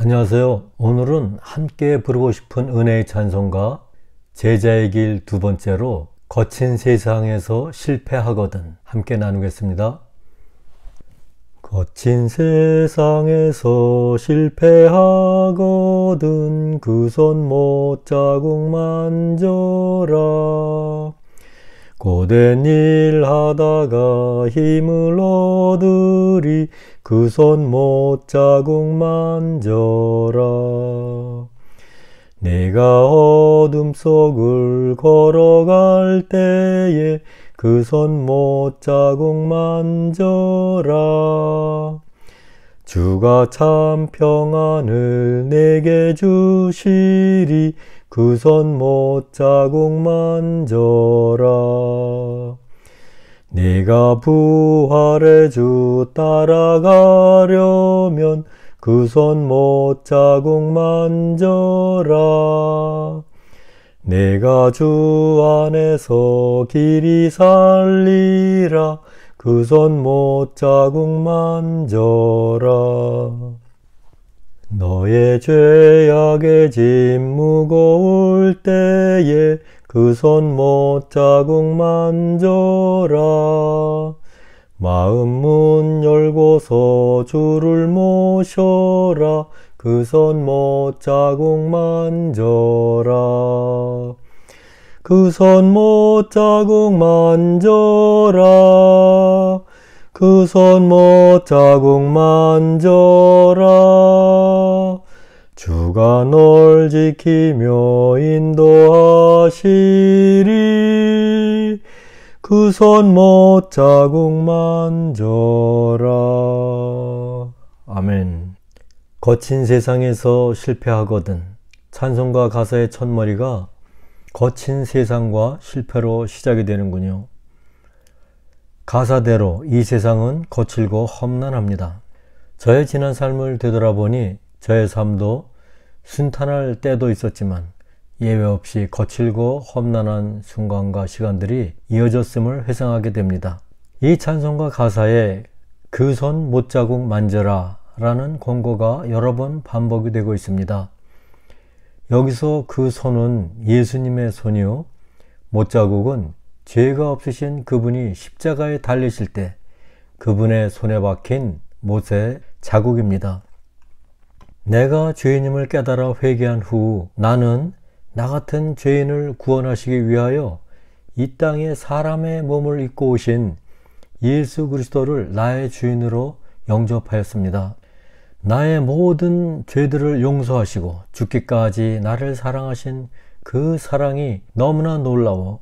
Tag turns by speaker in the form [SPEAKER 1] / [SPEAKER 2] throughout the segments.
[SPEAKER 1] 안녕하세요. 오늘은 함께 부르고 싶은 은혜의 찬송가 제자의 길 두 번째로 거친 세상에서 실패하거든 함께 나누겠습니다. 거친 세상에서 실패하거든 그손 못자국 만져라 고된 일 하다가 힘을 얻으리 그 손 못자국 만져라 내가 어둠 속을 걸어갈 때에 그 손 못자국 만져라 주가 참 평안을 내게 주시리 그손못 자국 만져라. 네가 부활의 주 따라가려면 그선못 자국 만져라. 내가 주 안에서 길이 살리라. 그선못 자국 만져라. 너의 죄악의 짐 무거울 때에 그 손 못자국 만져라. 마음 문 열고서 주를 모셔라. 그 손 못자국 만져라. 그 손 못자국 만져라. 그 손 못자국 만져라. 그가 널 지키며 인도하시리 그 손 못 자국 만져라 아멘 거친 세상에서 실패하거든 찬송과 가사의 첫머리가 거친 세상과 실패로 시작이 되는군요. 가사대로 이 세상은 거칠고 험난합니다. 저의 지난 삶을 되돌아보니 저의 삶도 순탄할 때도 있었지만 예외 없이 거칠고 험난한 순간과 시간들이 이어졌음을 회상하게 됩니다. 이 찬송가 가사에 그 손 못 자국 만져라 라는 권고가 여러 번 반복이 되고 있습니다. 여기서 그 손은 예수님의 손이요. 못자국은 죄가 없으신 그분이 십자가에 달리실 때 그분의 손에 박힌 못의 자국입니다. 내가 죄인임을 깨달아 회개한 후 나는 나 같은 죄인을 구원하시기 위하여 이 땅에 사람의 몸을 입고 오신 예수 그리스도를 나의 주인으로 영접하였습니다. 나의 모든 죄들을 용서하시고 죽기까지 나를 사랑하신 그 사랑이 너무나 놀라워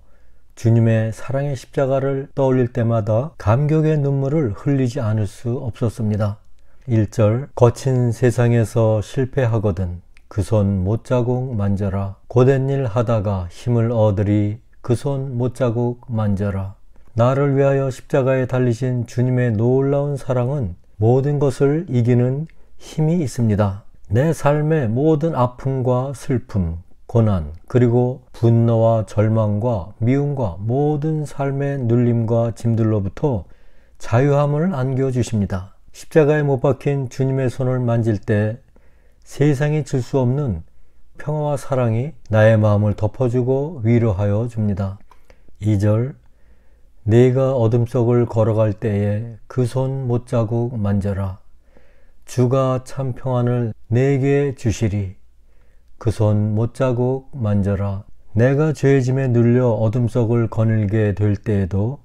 [SPEAKER 1] 주님의 사랑의 십자가를 떠올릴 때마다 감격의 눈물을 흘리지 않을 수 없었습니다. 1절 거친 세상에서 실패하거든 그 손 못자국 만져라 고된 일 하다가 힘을 얻으리 그 손 못자국 만져라 나를 위하여 십자가에 달리신 주님의 놀라운 사랑은 모든 것을 이기는 힘이 있습니다. 내 삶의 모든 아픔과 슬픔, 고난, 그리고 분노와 절망과 미움과 모든 삶의 눌림과 짐들로부터 자유함을 안겨주십니다. 십자가에 못 박힌 주님의 손을 만질 때 세상이 줄 수 없는 평화와 사랑이 나의 마음을 덮어주고 위로하여 줍니다. 2절 내가 어둠 속을 걸어갈 때에 그 손 못자국 만져라. 주가 참 평안을 내게 주시리. 그 손 못자국 만져라. 내가 죄 짐에 눌려 어둠 속을 거닐게 될 때에도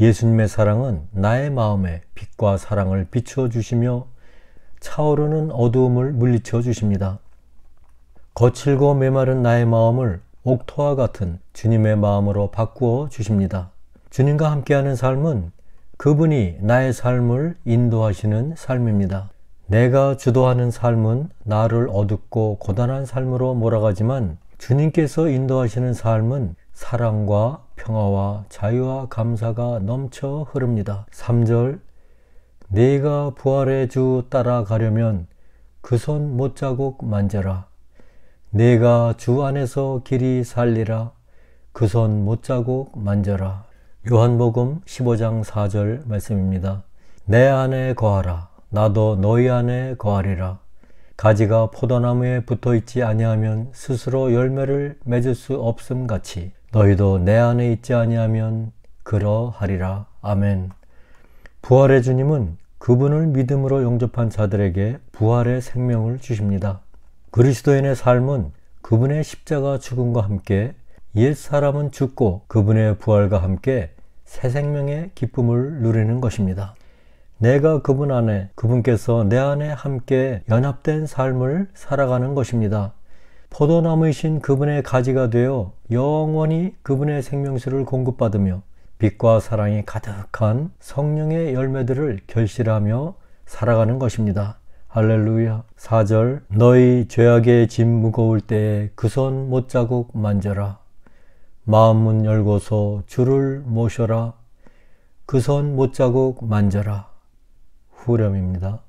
[SPEAKER 1] 예수님의 사랑은 나의 마음에 빛과 사랑을 비추어 주시며 차오르는 어두움을 물리쳐 주십니다. 거칠고 메마른 나의 마음을 옥토와 같은 주님의 마음으로 바꾸어 주십니다. 주님과 함께하는 삶은 그분이 나의 삶을 인도하시는 삶입니다. 내가 주도하는 삶은 나를 어둡고 고단한 삶으로 몰아가지만 주님께서 인도하시는 삶은 사랑과 평화와 자유와 감사가 넘쳐 흐릅니다. 3절 네가 부활의 주 따라가려면 그 손 못자국 만져라. 네가 주 안에서 길이 살리라. 그 손 못자국 만져라. 요한복음 15장 4절 말씀입니다. 내 안에 거하라. 나도 너희 안에 거하리라. 가지가 포도나무에 붙어 있지 아니하면 스스로 열매를 맺을 수 없음 같이 너희도 내 안에 있지 아니하면 그러하리라. 아멘. 부활의 주님은 그분을 믿음으로 영접한 자들에게 부활의 생명을 주십니다. 그리스도인의 삶은 그분의 십자가 죽음과 함께 옛 사람은 죽고 그분의 부활과 함께 새 생명의 기쁨을 누리는 것입니다. 내가 그분 안에, 그분께서 내 안에 함께 연합된 삶을 살아가는 것입니다. 포도나무이신 그분의 가지가 되어 영원히 그분의 생명수를 공급받으며 빛과 사랑이 가득한 성령의 열매들을 결실하며 살아가는 것입니다. 할렐루야. 4절 너희 죄악의 짐 무거울 때에 그 손못 자국 만져라. 마음 문 열고서 주를 모셔라. 그 손못 자국 만져라. 후렴입니다.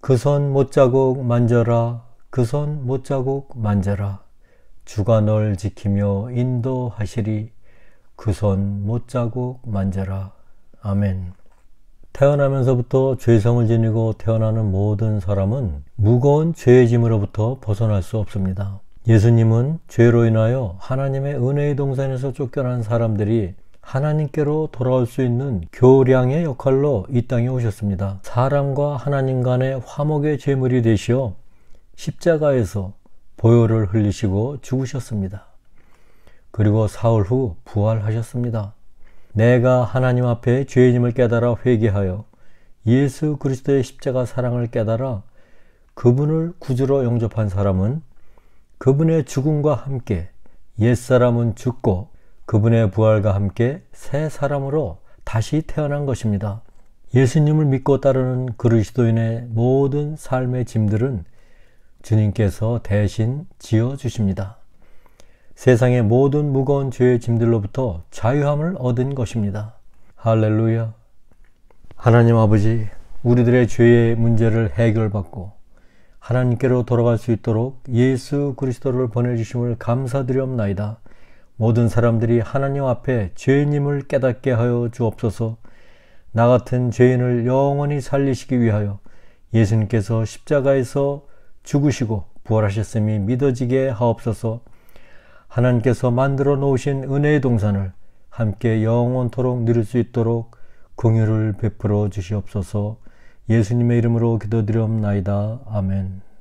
[SPEAKER 1] 그 손못 자국 만져라. 그손 못자국 만져라. 주가 널 지키며 인도하시리. 그 손 못자국 만져라. 아멘. 태어나면서부터 죄성을 지니고 태어나는 모든 사람은 무거운 죄의 짐으로부터 벗어날 수 없습니다. 예수님은 죄로 인하여 하나님의 은혜의 동산에서 쫓겨난 사람들이 하나님께로 돌아올 수 있는 교량의 역할로 이 땅에 오셨습니다. 사람과 하나님 간의 화목의 제물이 되시어 십자가에서 보혈을 흘리시고 죽으셨습니다. 그리고 사흘 후 부활하셨습니다. 내가 하나님 앞에 죄인임을 깨달아 회개하여 예수 그리스도의 십자가 사랑을 깨달아 그분을 구주로 영접한 사람은 그분의 죽음과 함께 옛사람은 죽고 그분의 부활과 함께 새 사람으로 다시 태어난 것입니다. 예수님을 믿고 따르는 그리스도인의 모든 삶의 짐들은 주님께서 대신 지어 주십니다. 세상의 모든 무거운 죄의 짐들로부터 자유함을 얻은 것입니다. 할렐루야. 하나님 아버지, 우리들의 죄의 문제를 해결받고 하나님께로 돌아갈 수 있도록 예수 그리스도를 보내주심을 감사드리옵나이다. 모든 사람들이 하나님 앞에 죄인임을 깨닫게 하여 주옵소서. 나 같은 죄인을 영원히 살리시기 위하여 예수님께서 십자가에서 죽으시고 부활하셨음이 믿어지게 하옵소서 하나님께서 만들어 놓으신 은혜의 동산을 함께 영원토록 누릴 수 있도록 공유를 베풀어 주시옵소서 예수님의 이름으로 기도드려옵나이다. 아멘.